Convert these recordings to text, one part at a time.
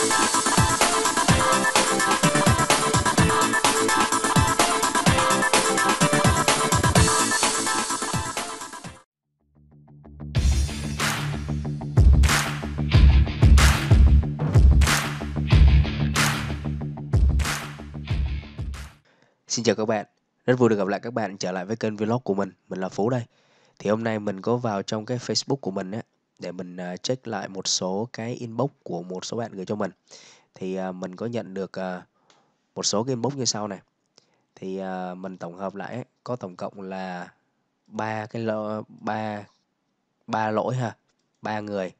Xin chào các bạn, rất vui được gặp lại các bạn trở lại với kênh vlog của mình, mình là Phú đây Thì hôm nay mình có vào trong cái Facebook của mình á để mình à, check lại một số cái inbox của một số bạn gửi cho mình thì à, mình có nhận được à, một số cái inbox như sau này thì mình tổng hợp lại có tổng cộng là ba cái lỗi ba ba lỗi ha ba người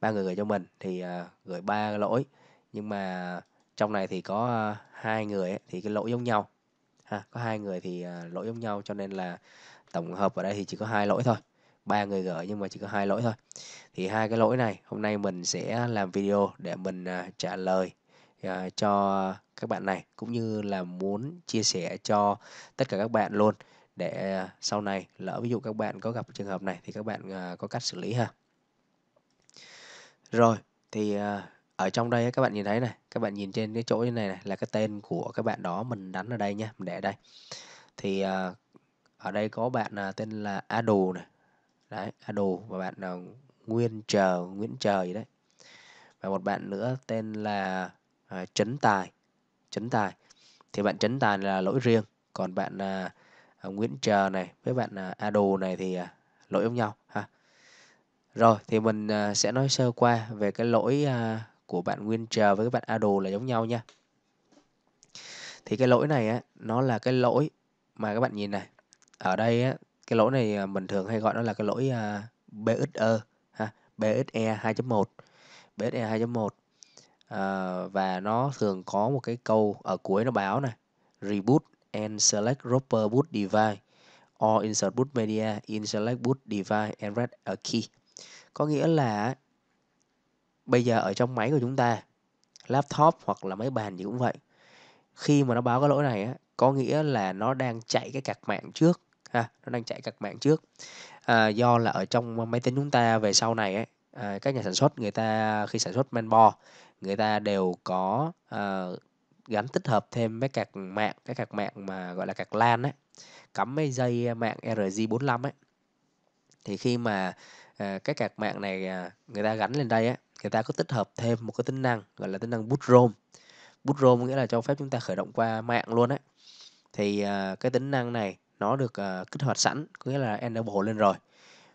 ba người gửi cho mình thì gửi ba lỗi nhưng mà trong này thì có hai người thì cái lỗi giống nhau ha có hai người thì lỗi giống nhau cho nên là tổng hợp ở đây thì chỉ có hai lỗi thôi ba người gửi nhưng mà chỉ có hai lỗi thôi thì hai cái lỗi này hôm nay mình sẽ làm video để mình à, trả lời à, cho các bạn này cũng như là muốn chia sẻ cho tất cả các bạn luôn để à, sau này lỡ ví dụ các bạn có gặp trường hợp này thì các bạn có cách xử lý ha rồi thì ở trong đây các bạn nhìn thấy này các bạn nhìn trên cái chỗ như này, này là cái tên của các bạn đó mình đánh ở đây nhé mình để đây thì ở đây có bạn tên là Adu này đấy à đồ và bạn là nguyên chờ nguyễn chờ gì đấy và một bạn nữa tên là à, tài trấn tài thì bạn trấn tài là lỗi riêng còn bạn à, à nguyễn chờ này với bạn à, a đồ này thì à, lỗi giống nhau ha rồi thì mình à, sẽ nói sơ qua về cái lỗi à, của bạn nguyên chờ với các bạn a đồ là giống nhau nha thì cái lỗi này á, nó là cái lỗi mà các bạn nhìn này ở đây á, cái lỗi này, à, mình thường hay gọi nó là cái lỗi, à, bxe ha, BSE 2.1, BSE 2.1. Ờ, và nó thường có một cái câu ở cuối nó báo này: "Reboot and select proper boot device or insert boot media in select boot device and read a key." Có nghĩa là bây giờ ở trong máy của chúng ta, laptop hoặc là máy bàn gì cũng vậy, khi mà nó báo cái lỗi này á, có nghĩa là nó đang chạy cái card mạng trước ha nó đang chạy các mạng trước à, do là ở trong máy tính chúng ta về sau này ấy, à, các nhà sản xuất người ta khi sản xuất mainboard người ta đều có à, gắn tích hợp thêm với cạc mạng cái cạc mạng mà gọi là cạc LAN ấy cắm mấy dây mạng RJ45 ấy thì khi mà à, cái cạc mạng này à, người ta gắn lên đây ấy người ta có tích hợp thêm một cái tính năng gọi là tính năng boot roam boot roam nghĩa là cho phép chúng ta khởi động qua mạng luôn ấy thì à, cái tính năng này nó được uh, kích hoạt sẵn có nghĩa là enable lên rồi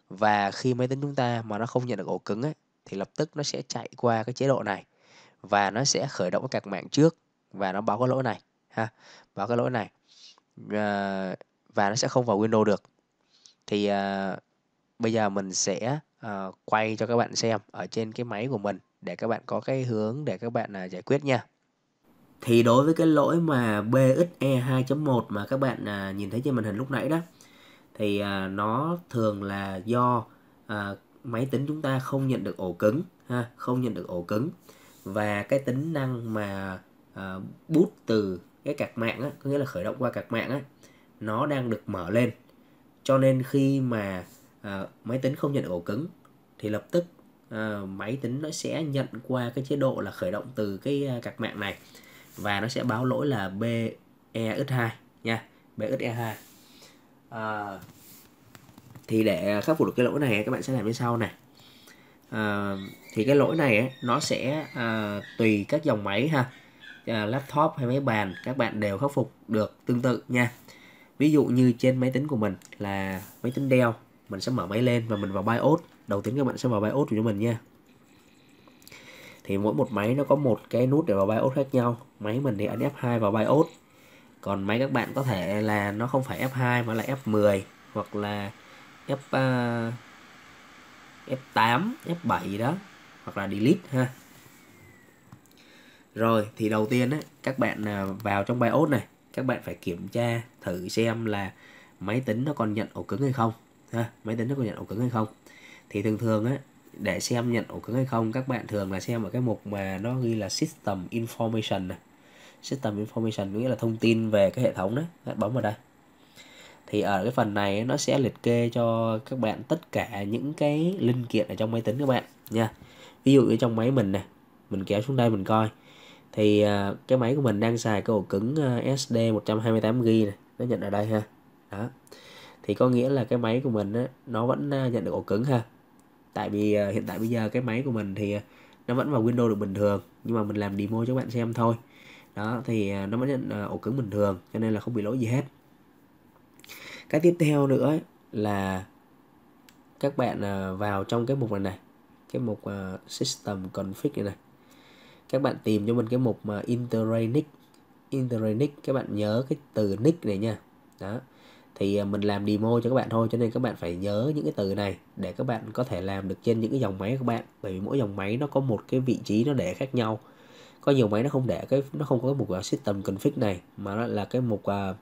và khi máy tính chúng ta mà nó không nhận được ổ cứng ấy, thì lập tức nó sẽ chạy qua cái chế độ này và nó sẽ khởi động cái cạc mạng trước và nó báo cái lỗi này ha báo cái lỗi này uh, và nó sẽ không vào Windows được thì uh, bây giờ mình sẽ uh, quay cho các bạn xem ở trên cái máy của mình để các bạn có cái hướng để các bạn uh, giải quyết nha thì đối với cái lỗi mà BXE 2.1 mà các bạn à, nhìn thấy trên màn hình lúc nãy đó thì à, nó thường là do à, máy tính chúng ta không nhận được ổ cứng ha, không nhận được ổ cứng và cái tính năng mà à, bút từ cái cạc mạng á, có nghĩa là khởi động qua cạc mạng á nó đang được mở lên. Cho nên khi mà à, máy tính không nhận được ổ cứng thì lập tức à, máy tính nó sẽ nhận qua cái chế độ là khởi động từ cái à, cạc mạng này và nó sẽ báo lỗi là BEX2 nha BEX2 à, thì để khắc phục được cái lỗi này các bạn sẽ làm như sau này à, thì cái lỗi này nó sẽ à, tùy các dòng máy ha à, laptop hay máy bàn các bạn đều khắc phục được tương tự nha ví dụ như trên máy tính của mình là máy tính Dell mình sẽ mở máy lên và mình vào BIOS đầu tiên các bạn sẽ vào BIOS của mình nha thì mỗi một máy nó có một cái nút để vào BIOS khác nhau máy mình thì ấn F2 vào BIOS còn máy các bạn có thể là nó không phải F2 mà là F10 hoặc là F F8 ờ, F7 đó hoặc là delete ha rồi thì đầu tiên á, các bạn ờ, vào trong BIOS này các bạn phải kiểm tra thử xem là máy tính nó còn nhận ổ cứng hay không ha máy tính nó còn nhận ổ cứng hay không thì thường thường á để xem nhận ổ cứng hay không các bạn thường là xem ở cái mục mà nó ghi là system information này system information nghĩa là thông tin về cái hệ thống đấy các bạn bấm vào đây thì ở cái phần này nó sẽ liệt kê cho các bạn tất cả những cái linh kiện ở trong máy tính các bạn nha ví dụ như trong máy mình này mình kéo xuống đây mình coi thì à, cái máy của mình đang xài cái ổ cứng à, SD 128GB này nó nhận ở đây ha đó thì có nghĩa là cái máy của mình á, nó vẫn à, nhận được ổ cứng ha tại vì ờ, hiện tại bây giờ cái máy của mình thì ờ, nó vẫn vào Windows được bình thường nhưng mà mình làm demo cho các bạn xem thôi đó thì ờ, nó vẫn nhận ổ cứng bình thường cho nên là không bị lỗi gì hết cái tiếp theo nữa ấy, là các bạn vào trong cái mục này này cái mục system config này này các bạn tìm cho mình cái mục mà interray nick interray nick các bạn nhớ cái từ nick này nha đó thì à, mình làm demo cho các bạn thôi cho nên các bạn phải nhớ những cái từ này để các bạn có thể làm được trên những cái dòng máy của các bạn bởi vì mỗi dòng máy nó có một cái vị trí nó để khác nhau có nhiều máy nó không để cái nó không có một cái à, system config này mà nó là cái mục uh,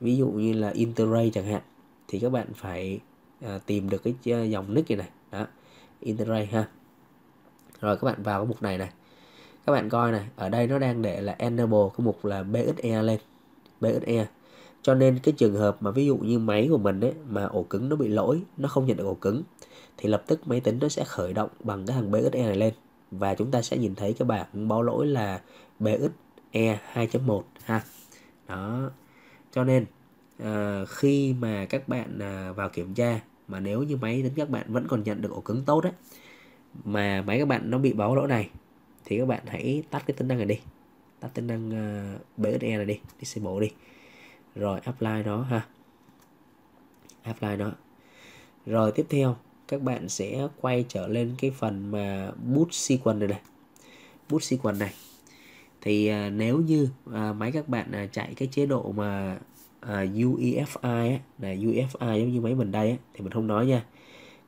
ví dụ như là interray chẳng hạn thì các bạn phải uh, tìm được cái dòng nick này này đó interray ha rồi các bạn vào cái mục này này các bạn coi này ở đây nó đang để là enable cái mục là bxe lên bxe cho nên cái trường hợp mà ví dụ như máy của mình ấy, mà ổ cứng nó bị lỗi nó không nhận được ổ cứng thì lập tức máy tính nó sẽ khởi động bằng cái thằng BXE này lên và chúng ta sẽ nhìn thấy cái bảng báo lỗi là BXE 2.1 ha đó cho nên à, khi mà các bạn à, vào kiểm tra mà nếu như máy tính các bạn vẫn còn nhận được ổ cứng tốt đấy mà máy các bạn nó bị báo lỗi này thì các bạn hãy tắt cái tính năng này đi tắt tính năng uh, à, BSE này đi disable đi rồi apply nó ha apply nó rồi tiếp theo các bạn sẽ quay trở lên cái phần mà boot sequence này này boot sequence này thì à, nếu như à, máy các bạn à, chạy cái chế độ mà à, UEFI á, là UEFI giống như máy mình đây á, thì mình không nói nha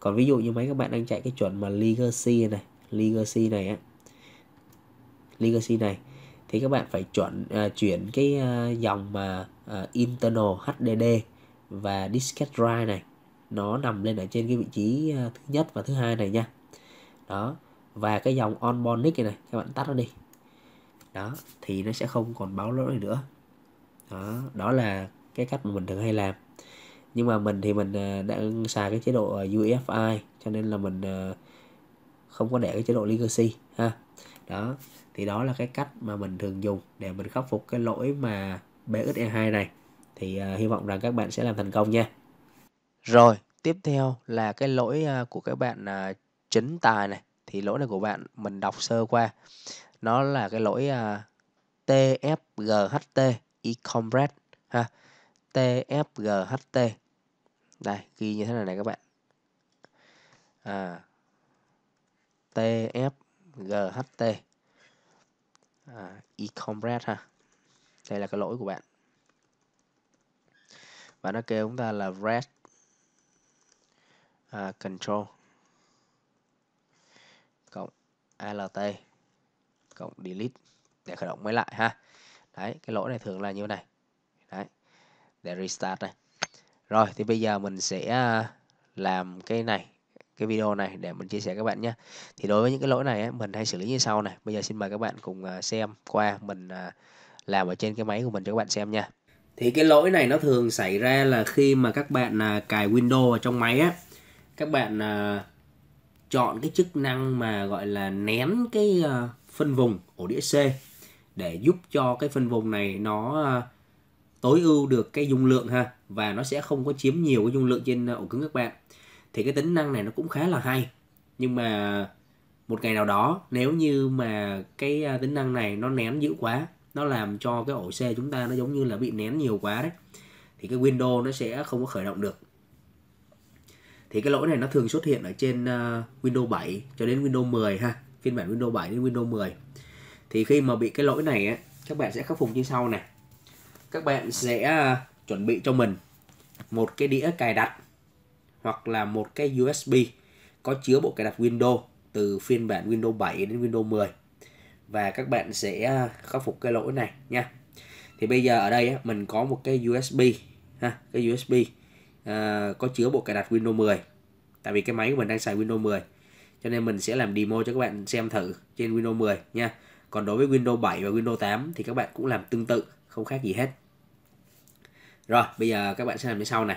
còn ví dụ như máy các bạn đang chạy cái chuẩn mà legacy này legacy này á legacy này thì các bạn phải chuẩn uh, à, chuyển cái uh, dòng mà uh, internal HDD và diskette drive này nó nằm lên ở trên cái vị trí uh, thứ nhất và thứ hai này nha đó và cái dòng onboard nick này, này các bạn tắt nó đi đó thì nó sẽ không còn báo lỗi nữa đó đó là cái cách mà mình thường hay làm nhưng mà mình thì mình đang xài cái chế độ UEFI cho nên là mình không có để cái chế độ legacy ha đó thì đó là cái cách mà mình thường dùng để mình khắc phục cái lỗi mà BXE2 này thì uh, hy vọng rằng các bạn sẽ làm thành công nha rồi tiếp theo là cái lỗi uh, của các bạn uh, chính tài này thì lỗi này của bạn mình đọc sơ qua nó là cái lỗi uh, TFGHT Ecompress ha TFGHT đây ghi như thế này này các bạn à, TFGHT à, e ha đây là cái lỗi của bạn và nó kêu chúng ta là red à, control cộng alt cộng delete để khởi động máy lại ha đấy cái lỗi này thường là như này đấy để restart này rồi thì bây giờ mình sẽ à, làm cái này cái video này để mình chia sẻ các bạn nhé thì đối với những cái lỗi này ấy, mình hay xử lý như sau này bây giờ xin mời các bạn cùng à, xem qua mình à, làm ở trên cái máy của mình cho các bạn xem nha thì cái lỗi này nó thường xảy ra là khi mà các bạn à, cài Windows vào trong máy á các bạn chọn cái chức năng mà gọi là nén cái phân vùng ổ đĩa C để giúp cho cái phân vùng này nó tối ưu được cái dung lượng ha và nó sẽ không có chiếm nhiều cái dung lượng trên ổ cứng các bạn thì cái tính năng này nó cũng khá là hay nhưng mà một ngày nào đó nếu như mà cái à, tính năng này nó nén dữ quá nó làm cho cái ổ xe chúng ta nó giống như là bị nén nhiều quá đấy thì cái Windows nó sẽ không có khởi động được thì cái lỗi này nó thường xuất hiện ở trên à, Windows 7 cho đến Windows 10 ha phiên bản Windows 7 đến Windows 10 thì khi mà bị cái lỗi này á các bạn sẽ khắc phục như sau này các bạn sẽ à, chuẩn bị cho mình một cái đĩa cài đặt hoặc là một cái USB có chứa bộ cài đặt Windows từ phiên bản Windows 7 đến Windows 10 và các bạn sẽ à, khắc phục cái lỗi này nha thì bây giờ ở đây mình có một cái USB ha cái USB à, có chứa bộ cài đặt Windows 10 tại vì cái máy của mình đang xài Windows 10 cho nên mình sẽ làm demo cho các bạn xem thử trên Windows 10 nha còn đối với Windows 7 và Windows 8 thì các bạn cũng làm tương tự không khác gì hết rồi bây giờ các bạn sẽ làm như sau này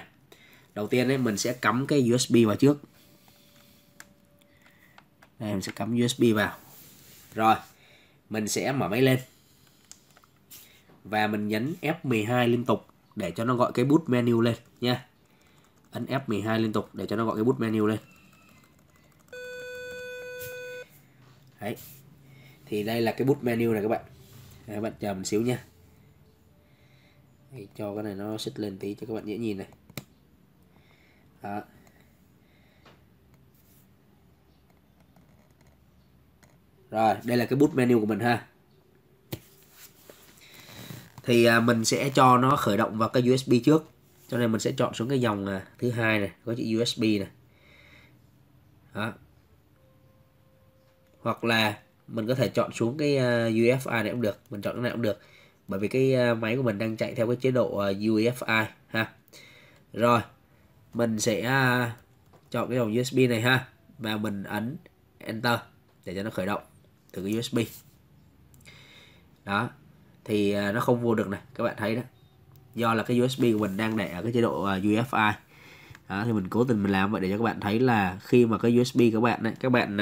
đầu tiên ấy, mình sẽ cắm cái USB vào trước đây mình sẽ cắm USB vào rồi mình sẽ mở máy lên và mình nhấn F12 liên tục để cho nó gọi cái boot menu lên nha ấn F12 liên tục để cho nó gọi cái boot menu lên đấy thì đây là cái boot menu này các bạn đấy, các bạn chờ mình xíu nha cho cái này nó xích lên tí cho các bạn dễ nhìn này đó rồi đây là cái boot menu của mình ha thì à, mình sẽ cho nó khởi động vào cái USB trước cho nên mình sẽ chọn xuống cái dòng à, thứ hai này có chữ USB này đó hoặc là mình có thể chọn xuống cái à, UFI này cũng được mình chọn cái này cũng được bởi vì cái máy của mình đang chạy theo cái chế độ UEFI ha rồi mình sẽ à, chọn cái đầu USB này ha và mình ấn Enter để cho nó khởi động từ cái USB đó thì à, nó không vô được này các bạn thấy đó do là cái USB của mình đang để ở cái chế độ à, UFI đó, thì mình cố tình mình làm vậy để cho các bạn thấy là khi mà cái USB các bạn ấy, các bạn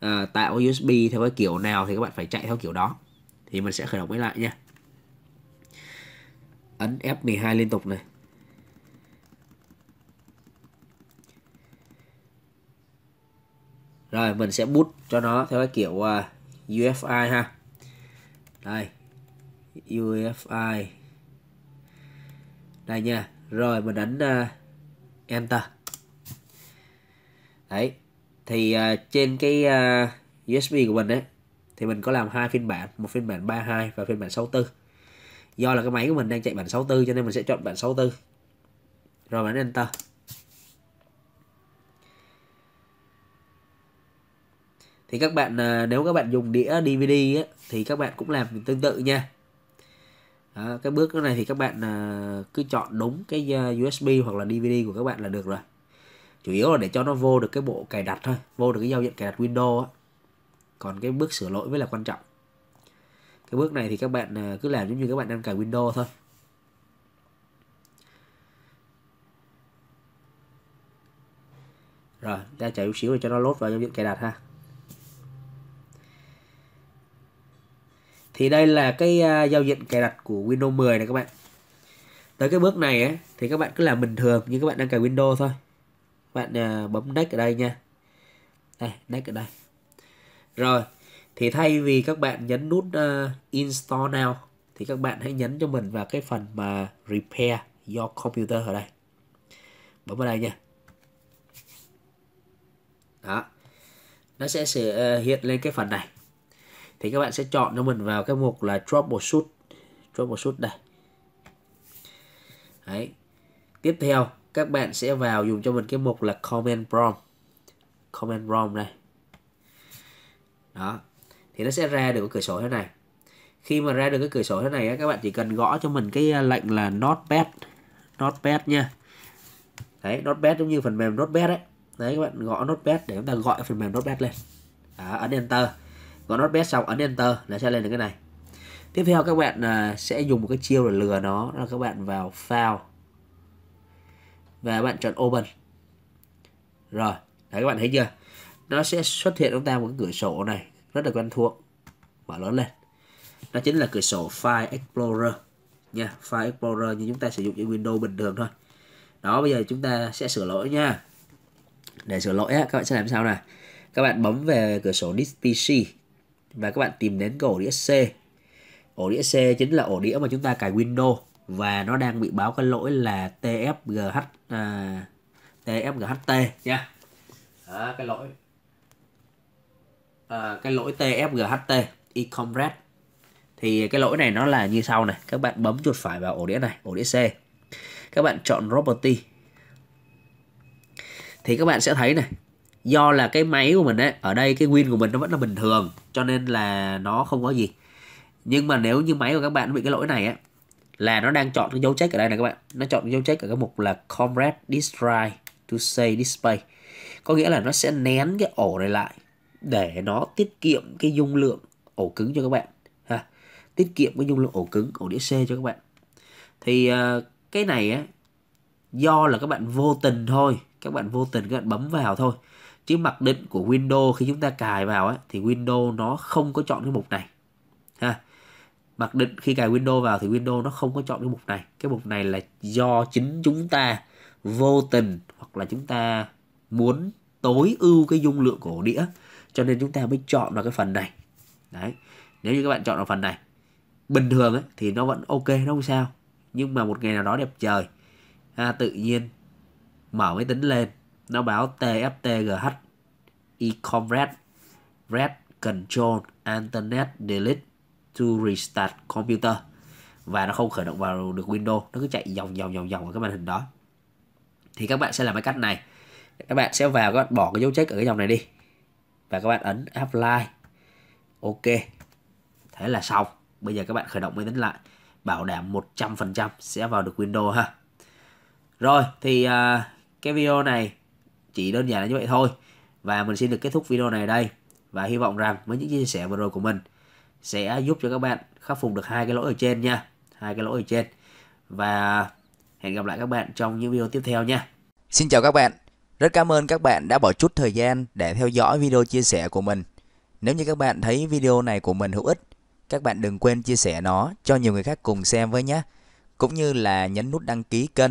à, tạo USB theo cái kiểu nào thì các bạn phải chạy theo kiểu đó thì mình sẽ khởi động với lại nha ấn F12 liên tục này rồi mình sẽ bút cho nó theo cái kiểu uh, à, UFI ha đây UFI đây nha rồi mình đánh uh, enter đấy thì uh, trên cái uh, USB của mình đấy thì mình có làm hai phiên bản một phiên bản 32 và phiên bản 64 do là cái máy của mình đang chạy bản 64 cho nên mình sẽ chọn bản 64 rồi bắn enter thì các bạn à, nếu các bạn dùng đĩa DVD á, thì các bạn cũng làm tương tự nha đó, cái bước này thì các bạn à, cứ chọn đúng cái à, USB hoặc là DVD của các bạn là được rồi chủ yếu là để cho nó vô được cái bộ cài đặt thôi vô được cái giao diện cài đặt Windows á. còn cái bước sửa lỗi mới là quan trọng cái bước này thì các bạn cứ làm giống như các bạn đang cài Windows thôi rồi ta chạy chút xíu để cho nó lốt vào giao diện cài đặt ha thì đây là cái à, giao diện cài đặt của Windows 10 này các bạn tới cái bước này ấy, thì các bạn cứ làm bình thường như các bạn đang cài Windows thôi các bạn à, bấm next ở đây nha đây next ở đây rồi thì thay vì các bạn nhấn nút uh, install now thì các bạn hãy nhấn cho mình vào cái phần mà repair your computer ở đây bấm vào đây nha đó nó sẽ hiện lên cái phần này thì các bạn sẽ chọn cho mình vào cái mục là troubleshoot troubleshoot đây Đấy. tiếp theo các bạn sẽ vào dùng cho mình cái mục là comment prompt comment prompt đây đó thì nó sẽ ra được cái cửa sổ thế này khi mà ra được cái cửa sổ thế này các bạn chỉ cần gõ cho mình cái à, lệnh là notepad notepad nha đấy notepad giống như phần mềm notepad đấy đấy các bạn gõ notepad để chúng ta gọi phần mềm notepad lên đó, ấn enter gõ not bet xong ấn enter là sẽ lên được cái này tiếp theo các bạn à, sẽ dùng một cái chiêu để lừa nó là các bạn vào file và các bạn chọn open rồi đấy các bạn thấy chưa nó sẽ xuất hiện chúng ta một cái cửa sổ này rất là quen thuộc mở lớn lên đó chính là cửa sổ file explorer nha file explorer như chúng ta sử dụng trên windows bình thường thôi đó bây giờ chúng ta sẽ sửa lỗi nha để sửa lỗi các bạn sẽ làm sao này các bạn bấm về cửa sổ disk và các bạn tìm đến cái ổ đĩa C. Ổ đĩa C chính là ổ đĩa mà chúng ta cài Windows và nó đang bị báo cái lỗi là TFGH à, TFGHT nha. Đó, cái lỗi à, cái lỗi TFGHT Ecomrad thì cái lỗi này nó là như sau này các bạn bấm chuột phải vào ổ đĩa này ổ đĩa C các bạn chọn property thì các bạn sẽ thấy này do là cái máy của mình ấy ở đây cái win của mình nó vẫn là bình thường cho nên là nó không có gì nhưng mà nếu như máy của các bạn bị cái lỗi này á là nó đang chọn cái dấu check ở đây này các bạn nó chọn cái dấu check ở cái mục là comrade describe to say display có nghĩa là nó sẽ nén cái ổ này lại để nó tiết kiệm cái dung lượng ổ cứng cho các bạn ha tiết kiệm cái dung lượng ổ cứng ổ đĩa C cho các bạn thì ờ, cái này á do là các bạn vô tình thôi các bạn vô tình các bạn bấm vào thôi chứ mặc định của Windows khi chúng ta cài vào ấy, thì Windows nó không có chọn cái mục này ha mặc định khi cài Windows vào thì Windows nó không có chọn cái mục này cái mục này là do chính chúng ta vô tình hoặc là chúng ta muốn tối ưu cái dung lượng của đĩa cho nên chúng ta mới chọn vào cái phần này đấy nếu như các bạn chọn vào phần này bình thường ấy, thì nó vẫn ok nó không sao nhưng mà một ngày nào đó đẹp trời ha, tự nhiên mở máy tính lên nó báo tftgh ecomred red control internet delete to restart computer và nó không khởi động vào được Windows nó cứ chạy vòng vòng vòng vòng ở cái màn hình đó thì các bạn sẽ làm cái cách này các bạn sẽ vào các bạn bỏ cái dấu check ở cái dòng này đi và các bạn ấn apply ok thế là xong bây giờ các bạn khởi động máy tính lại bảo đảm 100% sẽ vào được Windows ha rồi thì uh, cái video này chỉ đơn giản là như vậy thôi và mình xin được kết thúc video này ở đây và hy vọng rằng với những chia sẻ vừa rồi của mình sẽ giúp cho các bạn khắc phục được hai cái lỗi ở trên nha hai cái lỗi ở trên và hẹn gặp lại các bạn trong những video tiếp theo nha xin chào các bạn rất cảm ơn các bạn đã bỏ chút thời gian để theo dõi video chia sẻ của mình nếu như các bạn thấy video này của mình hữu ích các bạn đừng quên chia sẻ nó cho nhiều người khác cùng xem với nhé cũng như là nhấn nút đăng ký kênh